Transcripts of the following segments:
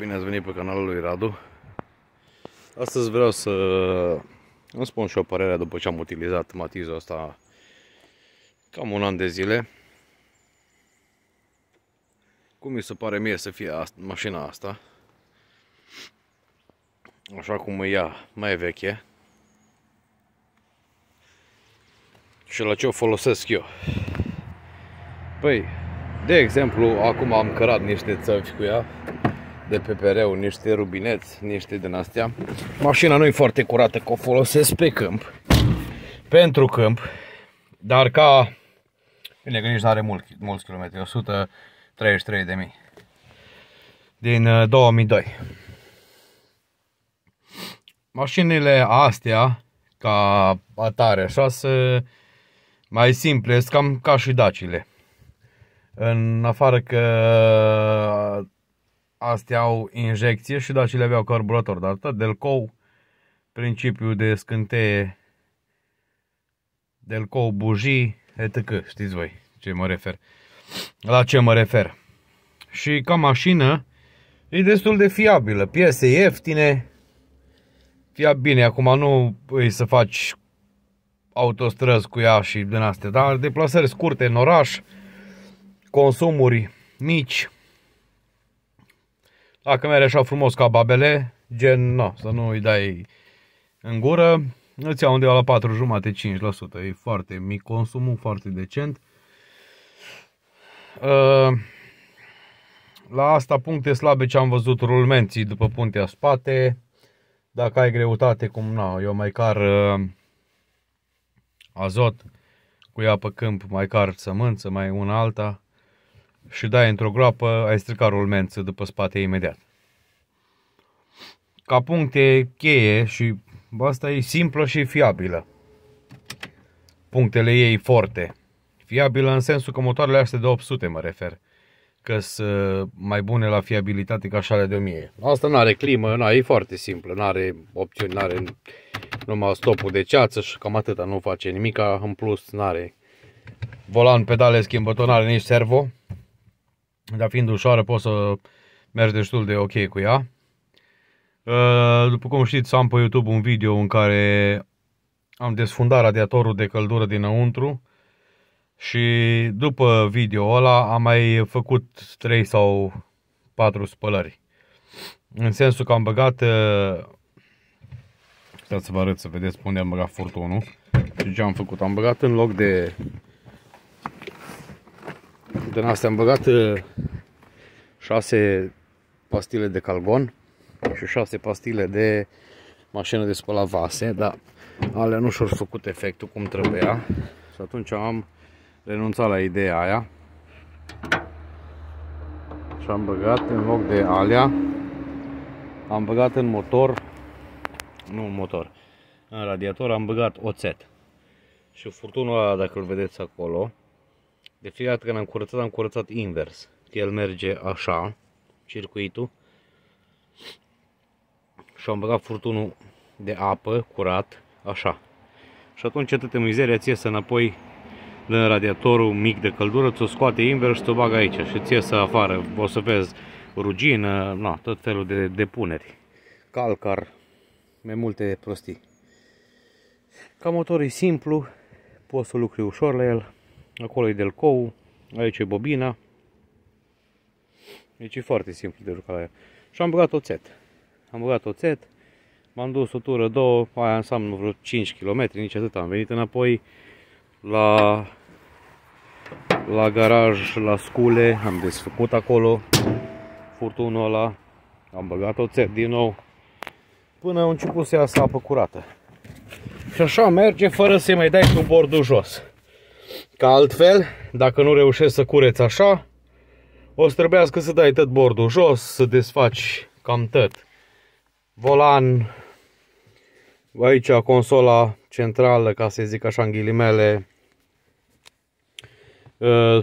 Bine ați venit pe canalul lui Radu. Astăzi vreau să îmi spun și o părere după ce am utilizat matizul ăsta cam un an de zile. Cum mi se pare mie să fie mașina asta. Așa cum e ea, mai veche. Și la ce o folosesc eu. Păi, de exemplu, acum am cărat niște țăvi cu ea de PPR-ul, niște rubineți, niște din astea. Mașina nu e foarte curată, că o folosesc pe câmp, pentru câmp, dar ca... Bine că nici nu are mult, mulți kilometri, 133 de mii din 2002. Uh, Mașinile astea, ca atare așa, se mai simple, sunt cam ca și dacile. În afară că astea au injecție și dacile aveau carburator, dar tot Delcou, principiul de scânteie, Delcou bujii, etc. Știți voi ce mă refer. La ce mă refer. Și ca mașină e destul de fiabilă. Piese ieftine. Fia bine, acum nu îi să faci autostrăzi cu ea și din astea, dar deplasări scurte în oraș, consumuri mici, dacă merge așa frumos ca babele, gen, no, să nu îi dai în gură, îți iau undeva la 4 jumate, 5%. E foarte mic consumul, foarte decent. Uh, la asta puncte slabe ce am văzut rulmenții după puntea spate. Dacă ai greutate, cum na, eu mai car uh, azot cu ea pe câmp, mai car sămânță, mai una alta și dai într-o groapă, ai stricat rulmență după spate imediat. Ca puncte cheie și asta e simplă și fiabilă. Punctele ei forte. Fiabilă în sensul că motoarele astea de 800 mă refer. Că sunt uh, mai bune la fiabilitate ca așa de 1000. Asta nu are climă, na, e foarte simplă, nu are opțiuni, nu are numai stopul de ceață și cam atâta, nu face nimic, în plus nu are volan, pedale, schimbător, nu are nici servo, dar fiind ușoară poți să mergi destul de ok cu ea. Uh, după cum știți, am pe YouTube un video în care am desfundat radiatorul de căldură dinăuntru și după video ăla am mai făcut 3 sau 4 spălări. În sensul că am băgat... Uh, Stai să vă arăt să vedeți unde am băgat furtunul și deci ce am făcut. Am băgat în loc de din astea am băgat 6 uh, pastile de calgon și 6 pastile de mașină de spălat vase, dar alea nu și-au făcut efectul cum trebuia și atunci am renunțat la ideea aia și am băgat în loc de alea am băgat în motor nu în motor în radiator am băgat oțet și furtunul ăla dacă îl vedeți acolo de fiecare dată când am curățat, am curățat invers. El merge așa, circuitul. Și am băgat furtunul de apă curat, așa. Și atunci atâtea mizeria ție să înapoi din radiatorul mic de căldură, ți-o scoate invers și ți-o bagă aici și ți să afară. O să vezi rugină, na, tot felul de depuneri. Calcar, mai multe prostii. Ca motor e simplu, poți să lucri ușor la el. Acolo e delcou, aici e bobina. Deci e foarte simplu de jucat la ea. Și am băgat oțet. Am băgat oțet, m-am dus o tură, două, aia înseamnă vreo 5 km, nici atât. Am venit înapoi la, la garaj, la scule, am desfăcut acolo furtunul ăla, am băgat oțet din nou, până a început să iasă apă curată. Și așa merge fără să-i mai dai cu bordul jos. Ca altfel, dacă nu reușești să cureți așa, o să trebuiască să dai tot bordul jos, să desfaci cam tot. Volan, aici consola centrală, ca să zic așa în ghilimele, ă,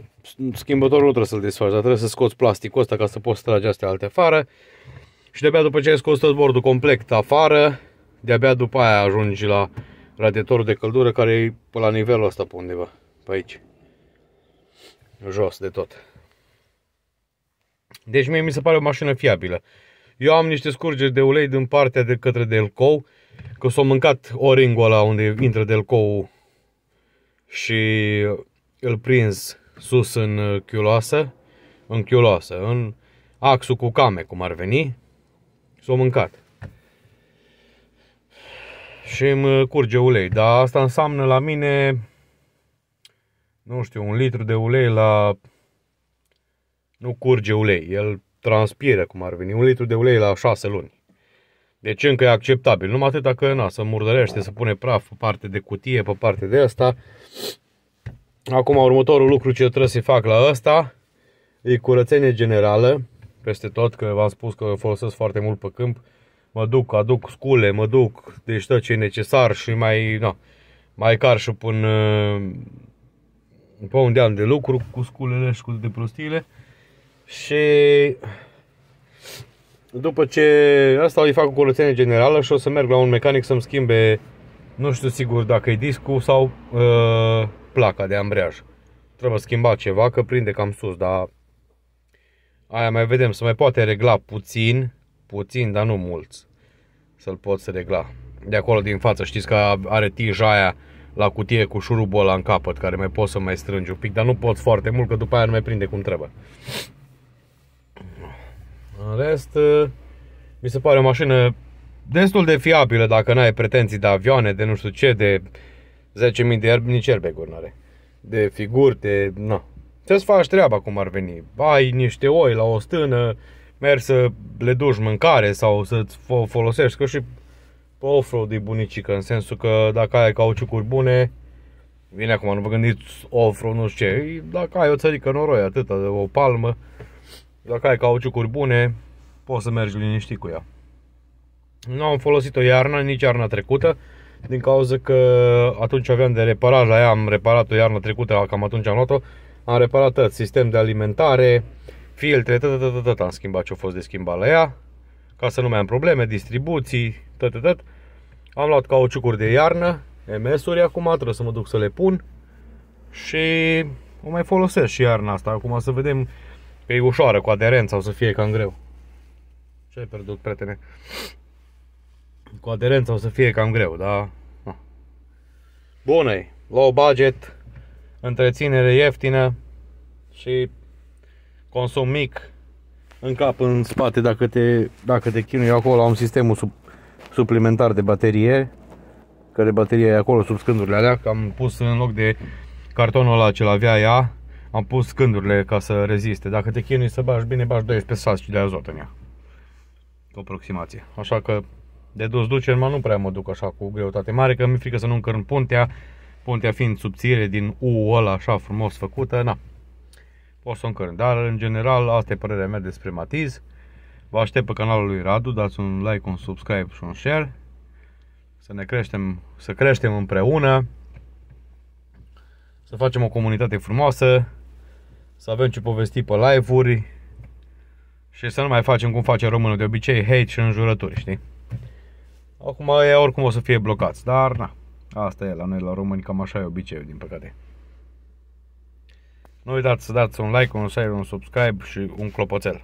schimbătorul nu trebuie să-l desfaci, dar trebuie să scoți plasticul ăsta ca să poți trage astea alte afară. Și de-abia după ce ai scos tot bordul complet afară, de-abia după aia ajungi la radiatorul de căldură care e pe la nivelul ăsta pe undeva pe aici. Jos de tot. Deci mie mi se pare o mașină fiabilă. Eu am niște scurgeri de ulei din partea de către delco, că s au mâncat o ăla unde intră delco și îl prins sus în chiuloasă, în chiuloasă, în axul cu came, cum ar veni, s au mâncat. Și îmi curge ulei, dar asta înseamnă la mine nu știu, un litru de ulei la... Nu curge ulei, el transpiră, cum ar veni, un litru de ulei la 6 luni. Deci încă e acceptabil, numai atâta că na, să murdărește, să pune praf pe parte de cutie, pe parte de asta. Acum următorul lucru ce trebuie să fac la asta e curățenie generală, peste tot, că v-am spus că folosesc foarte mult pe câmp. Mă duc, aduc scule, mă duc, deci tot ce e necesar și mai, na, mai car și pun pe unde am de lucru, cu sculele și cu de prostiile. Și după ce asta îi fac o curățenie generală și o să merg la un mecanic să-mi schimbe, nu știu sigur dacă e discul sau uh, placa de ambreaj. Trebuie schimba ceva, că prinde cam sus, dar aia mai vedem, să mai poate regla puțin, puțin, dar nu mulți, să-l poți regla. De acolo din față, știți că are tija aia la cutie cu șurubul ăla în capăt, care mai pot să mai strângi un pic, dar nu pot foarte mult, că după aia nu mai prinde cum trebuie. În rest, mi se pare o mașină destul de fiabilă dacă n-ai pretenții de avioane, de nu știu ce, de 10.000 de erbi, nici airbag are De figuri, de... na. Trebuie să faci treaba cum ar veni. Ai niște oi la o stână, mergi să le duci mâncare sau să-ți folosești, că și pe off-road e bunicică, în sensul că dacă ai cauciucuri bune, vine acum, nu vă gândiți off-road, nu știu ce, dacă ai o țărică noroi, atâta, o palmă, dacă ai cauciucuri bune, poți să mergi liniștit cu ea. Nu am folosit-o iarna, nici iarna trecută, din cauza că atunci aveam de reparat la ea, am reparat-o iarna trecută, cam atunci am luat-o, am reparat tot, sistem de alimentare, filtre, tot, tot, tot, tot, am schimbat ce a fost de schimbat la ea, ca să nu mai am probleme, distribuții, tot, tot, tot. Am luat cauciucuri de iarnă, MS-uri acum, trebuie să mă duc să le pun și o mai folosesc și iarna asta. Acum să vedem că e ușoară cu aderența, o să fie cam greu. Ce ai pierdut, prietene? Cu aderența o să fie cam greu, da? Ah. Bună low budget, întreținere ieftină și consum mic, în cap, în spate, dacă te, dacă te chinui acolo, am sistemul sub, suplimentar de baterie, care bateria e acolo sub scândurile alea, că am pus în loc de cartonul ăla ce avea ea, am pus scândurile ca să reziste. Dacă te chinui să bagi bine, bagi 12 și de azot în ea. Cu aproximație. Așa că de dus duce, numai nu prea mă duc așa cu greutate mare, că mi-e frică să nu încărn puntea, puntea fiind subțire din U ăla așa frumos făcută, na, o o Kern. Dar, în general, asta e părerea mea despre Matiz. Vă aștept pe canalul lui Radu, dați un like, un subscribe și un share. Să ne creștem, să creștem împreună. Să facem o comunitate frumoasă. Să avem ce povesti pe live-uri. Și să nu mai facem cum face românul de obicei, hate și înjurături, știi? Acum ei oricum o să fie blocați, dar na, asta e la noi la români, cam așa e obiceiul, din păcate. Nu uitați să dați un like, un share, un subscribe și un clopoțel.